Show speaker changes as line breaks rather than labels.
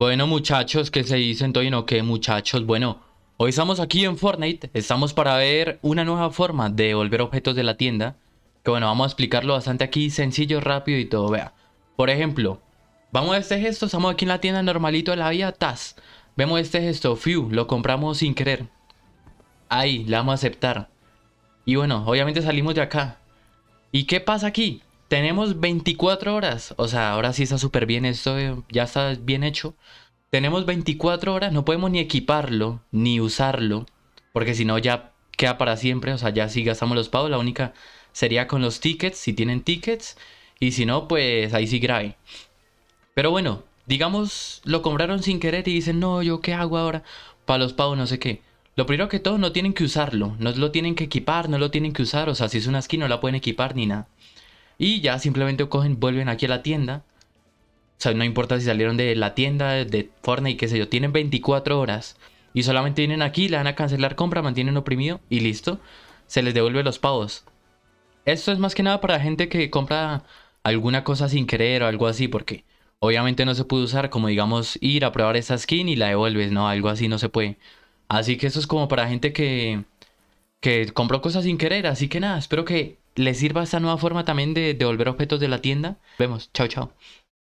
Bueno muchachos, ¿qué se dice y No, que muchachos, bueno, hoy estamos aquí en Fortnite, estamos para ver una nueva forma de devolver objetos de la tienda, que bueno, vamos a explicarlo bastante aquí, sencillo, rápido y todo, vea. Por ejemplo, vamos a este gesto, estamos aquí en la tienda normalito de la vía, TAS, vemos este gesto, Few, lo compramos sin querer. Ahí, le vamos a aceptar. Y bueno, obviamente salimos de acá. ¿Y qué pasa aquí? tenemos 24 horas. O sea, ahora sí está súper bien esto, eh, ya está bien hecho. Tenemos 24 horas, no podemos ni equiparlo, ni usarlo, porque si no ya queda para siempre. O sea, ya si gastamos los pavos. La única sería con los tickets, si tienen tickets. Y si no, pues ahí sí grave. Pero bueno, digamos, lo compraron sin querer y dicen, no, yo qué hago ahora para los pavos, no sé qué. Lo primero que todo, no tienen que usarlo, no lo tienen que equipar, no lo tienen que usar. O sea, si es una skin, no la pueden equipar ni nada. Y ya simplemente cogen, vuelven aquí a la tienda. O sea, no importa si salieron de la tienda, de Fortnite, qué sé yo. Tienen 24 horas. Y solamente vienen aquí, le van a cancelar compra, mantienen oprimido y listo. Se les devuelve los pavos. Esto es más que nada para gente que compra alguna cosa sin querer o algo así, porque obviamente no se puede usar como digamos ir a probar esa skin y la devuelves, no, algo así no se puede. Así que eso es como para gente que que compró cosas sin querer, así que nada, espero que les sirva esta nueva forma también de devolver objetos de la tienda. Vemos, chao, chao.